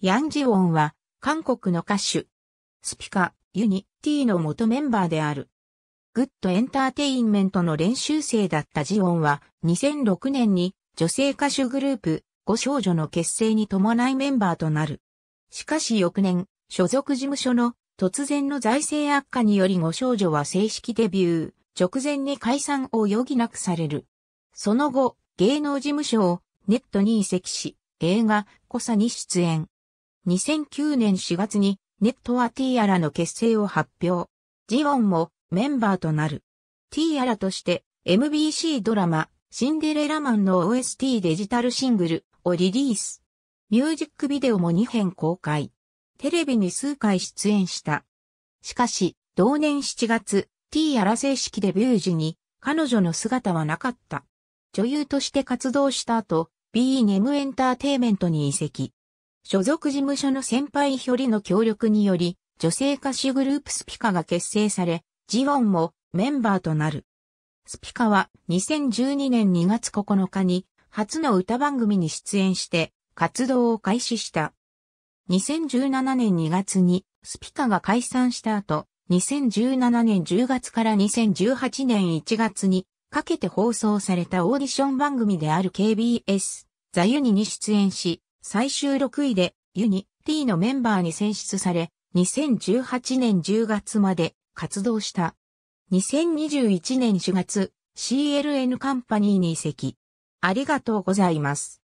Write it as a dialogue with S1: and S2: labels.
S1: ヤンジウォンは、韓国の歌手、スピカ、ユニティの元メンバーである。グッドエンターテインメントの練習生だったジオンは、2006年に女性歌手グループ、5少女の結成に伴いメンバーとなる。しかし翌年、所属事務所の突然の財政悪化により5少女は正式デビュー、直前に解散を余儀なくされる。その後、芸能事務所をネットに移籍し、映画、コサに出演。2009年4月にネットはティアラの結成を発表。ジオンもメンバーとなる。ティアラとして MBC ドラマシンデレラマンの OST デジタルシングルをリリース。ミュージックビデオも2編公開。テレビに数回出演した。しかし、同年7月、ティアラ正式デビュー時に彼女の姿はなかった。女優として活動した後、b ムエンターテイメントに移籍。所属事務所の先輩ひょりの協力により、女性歌手グループスピカが結成され、ジオンもメンバーとなる。スピカは2012年2月9日に初の歌番組に出演して活動を開始した。2017年2月にスピカが解散した後、2017年10月から2018年1月にかけて放送されたオーディション番組である KBS、ザユニに出演し、最終6位でユニティのメンバーに選出され、2018年10月まで活動した。2021年4月、CLN カンパニーに移籍。ありがとうございます。